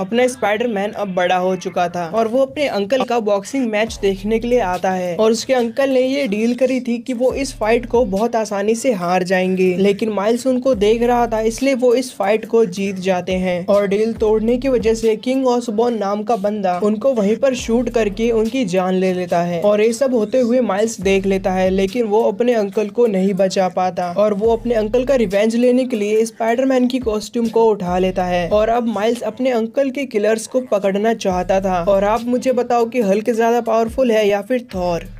अपना स्पाइडरमैन अब बड़ा हो चुका था और वो अपने अंकल का बॉक्सिंग मैच देखने के लिए आता है और उसके अंकल ने ये डील करी थी कि वो इस फाइट को बहुत आसानी से हार जाएंगे लेकिन माइल्स उनको देख रहा था इसलिए वो इस फाइट को जीत जाते हैं और डील तोड़ने की वजह से किंग ऑसबोर्न नाम का बंदा उनको वही पर शूट करके उनकी जान ले लेता है और ये सब होते हुए माइल्स देख लेता है लेकिन वो अपने अंकल को नहीं बचा पाता और वो अपने अंकल का रिवेंज लेने के लिए स्पाइडरमैन की कॉस्ट्यूम को उठा लेता है और अब माइल्स अपने अंकल मार्वल के किलर्स को पकड़ना चाहता था और आप मुझे बताओ कि हल्क ज्यादा पावरफुल है या फिर थॉर